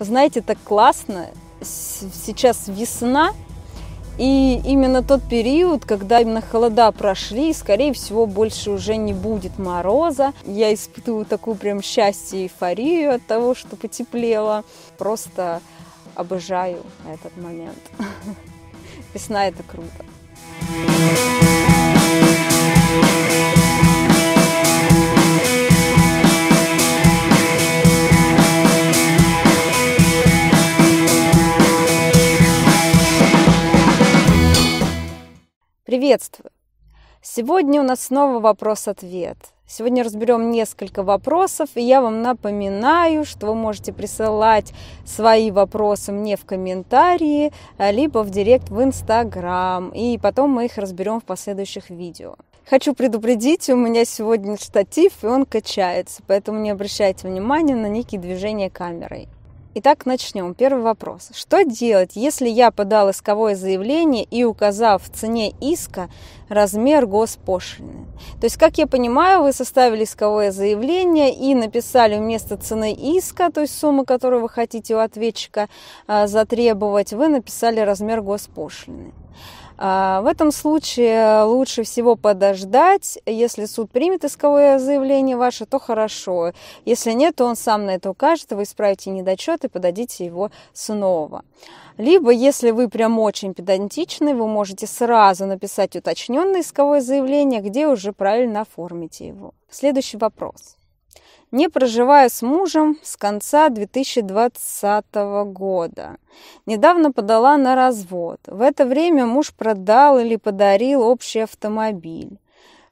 Знаете, так классно. Сейчас весна, и именно тот период, когда именно холода прошли, скорее всего, больше уже не будет мороза. Я испытываю такую прям счастье и эйфорию от того, что потеплело. Просто обожаю этот момент. Весна – это круто. Приветствую! Сегодня у нас снова вопрос-ответ. Сегодня разберем несколько вопросов, и я вам напоминаю, что вы можете присылать свои вопросы мне в комментарии, э, либо в директ в Инстаграм, и потом мы их разберем в последующих видео. Хочу предупредить, у меня сегодня штатив, и он качается, поэтому не обращайте внимания на некие движения камерой. Итак, начнем. Первый вопрос. Что делать, если я подал исковое заявление и указал в цене иска размер госпошлины. То есть, как я понимаю, вы составили исковое заявление и написали вместо цены иска, то есть суммы, которую вы хотите у ответчика а, затребовать, вы написали размер госпошлины. А, в этом случае лучше всего подождать. Если суд примет исковое заявление ваше, то хорошо. Если нет, то он сам на это укажет, вы исправите недочет и подадите его снова. Либо, если вы прям очень педантичны, вы можете сразу написать уточненное исковое заявление, где уже правильно оформите его. Следующий вопрос. Не проживаю с мужем с конца 2020 года. Недавно подала на развод. В это время муж продал или подарил общий автомобиль.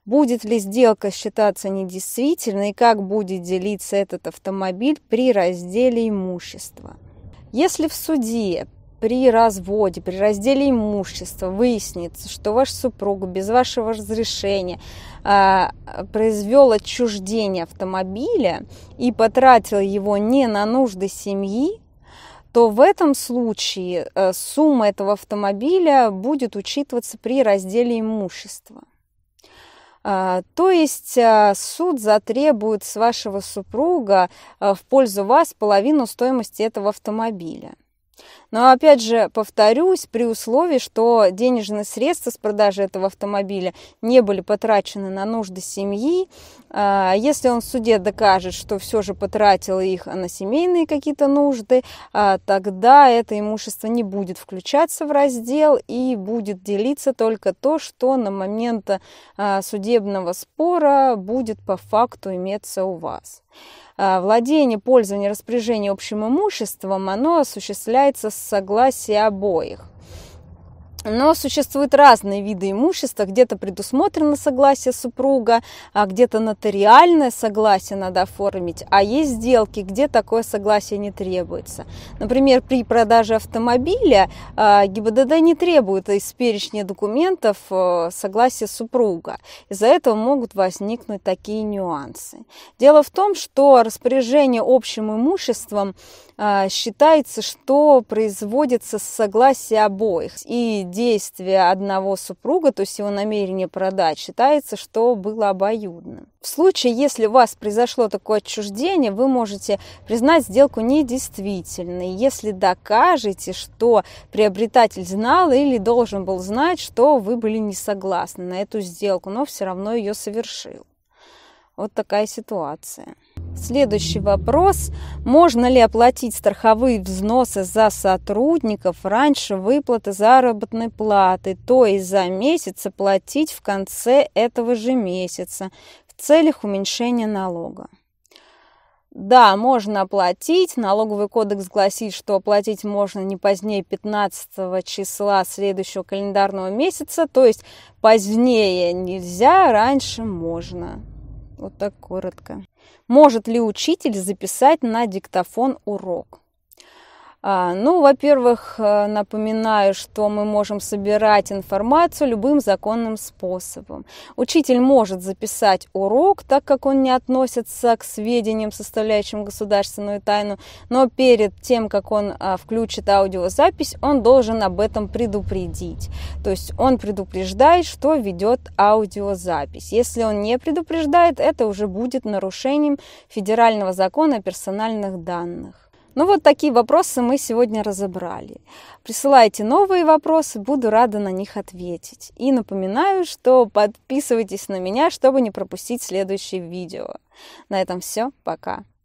Будет ли сделка считаться недействительной и как будет делиться этот автомобиль при разделе имущества? Если в суде при разводе, при разделе имущества выяснится, что ваш супруг без вашего разрешения э, а, произвел отчуждение автомобиля и потратил его не на нужды семьи, то в этом случае э, сумма этого автомобиля будет учитываться при разделе имущества. А, то есть а, суд затребует с вашего супруга э, в пользу вас половину стоимости этого автомобиля. Но опять же, повторюсь, при условии, что денежные средства с продажи этого автомобиля не были потрачены на нужды семьи, а, если он в суде докажет, что все же потратил их на семейные какие-то нужды, а, тогда это имущество не будет включаться в раздел и будет делиться только то, что на момент а, судебного спора будет по факту иметься у вас. А, владение, пользование, распоряжение общим имуществом, оно осуществляется с согласия обоих. Но существуют разные виды имущества. Где-то предусмотрено согласие супруга, а где-то нотариальное согласие надо оформить, а есть сделки, где такое согласие не требуется. Например, при продаже автомобиля а, ГИБДД не требует из перечня документов э, согласия супруга. Из-за этого могут возникнуть такие нюансы. Дело в том, что распоряжение общим имуществом а, считается, что производится с согласия обоих. И действия одного супруга, то есть его намерение продать, считается, что было обоюдно. В случае, если у вас произошло такое отчуждение, вы можете признать сделку недействительной, если докажете, что приобретатель знал или должен был знать, что вы были не согласны на эту сделку, но все равно ее совершил. Вот такая ситуация. Следующий вопрос. Можно ли оплатить страховые взносы за сотрудников раньше выплаты заработной платы, то есть за месяц оплатить в конце этого же месяца в целях уменьшения налога? Да, можно оплатить. Налоговый кодекс гласит, что оплатить можно не позднее 15 числа следующего календарного месяца, то есть позднее нельзя, раньше можно. Вот так коротко. Может ли учитель записать на диктофон урок? А, ну, во-первых, э, напоминаю, что мы можем собирать информацию любым законным способом. Учитель может записать урок, так как он не относится к сведениям, составляющим государственную тайну, но перед тем, как он а, включит аудиозапись, он должен об этом предупредить. То есть он предупреждает, что ведет аудиозапись. Если он не предупреждает, это уже будет нарушением федерального закона о персональных данных. Ну вот такие вопросы мы сегодня разобрали. Присылайте новые вопросы, буду рада на них ответить. И напоминаю, что подписывайтесь на меня, чтобы не пропустить следующее видео. На этом все, пока.